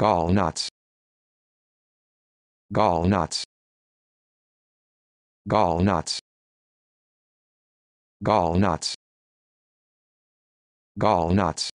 gall nuts gall nuts gall nuts gall nuts gall nuts